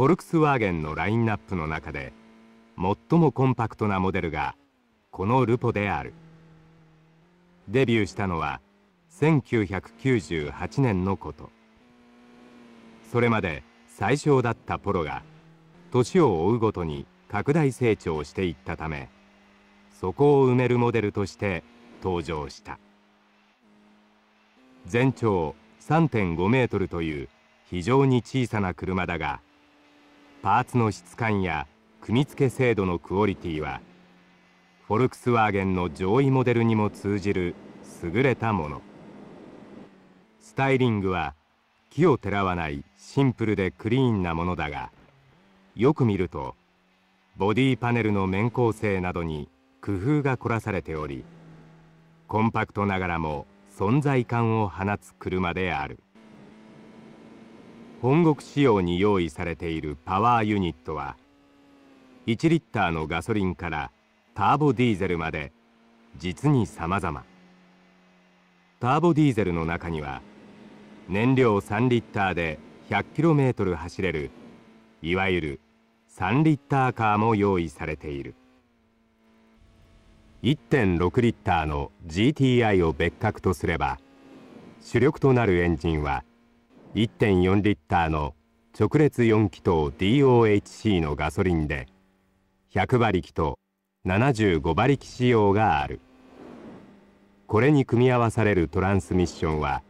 フォルクスワーゲンのラインナップの中で最もコンパクトなモデルがこのルポであるデビューしたのは1998年のことそれまで最小だったポロが年を追うごとに拡大成長していったためそこを埋めるモデルとして登場した全長3.5メートルという非常に小さな車だがパーツの質感や組み付け精度のクオリティはフォルクスワーゲンの上位モデルにも通じる優れたものスタイリングは木をてらわないシンプルでクリーンなものだがよく見るとボディパネルの面構成などに工夫が凝らされておりコンパクトながらも存在感を放つ車である。本国仕様に用意されているパワーユニットは1リッターのガソリンからターボディーゼルまで実に様々ターボディーゼルの中には燃料3リッターで 100km 走れるいわゆる3リッターカーも用意されている1.6リッターの GTI を別格とすれば主力となるエンジンは1.4リッターの直列4気筒 DOHC のガソリンで100馬力と75馬力仕様があるこれに組み合わされるトランスミッションは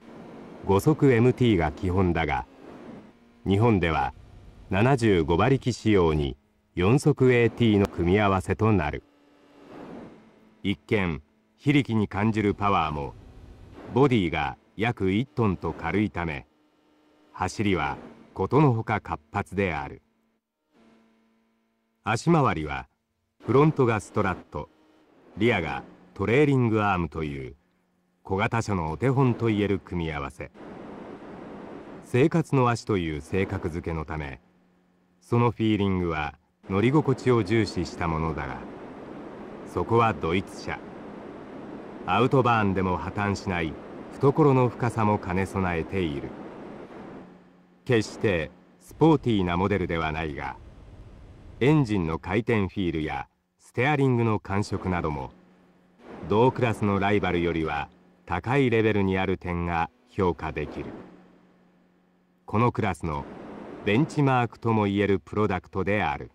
5速 MT が基本だが日本では75馬力仕様に4速 AT の組み合わせとなる一見非力に感じるパワーもボディが約1トンと軽いため走りはことのほか活発である足回りはフロントがストラットリアがトレーリングアームという小型車のお手本といえる組み合わせ生活の足という性格づけのためそのフィーリングは乗り心地を重視したものだがそこはドイツ車アウトバーンでも破綻しない懐の深さも兼ね備えている。決してスポーティーなモデルではないがエンジンの回転フィールやステアリングの感触なども同クラスのライバルよりは高いレベルにある点が評価できるこのクラスのベンチマークともいえるプロダクトである。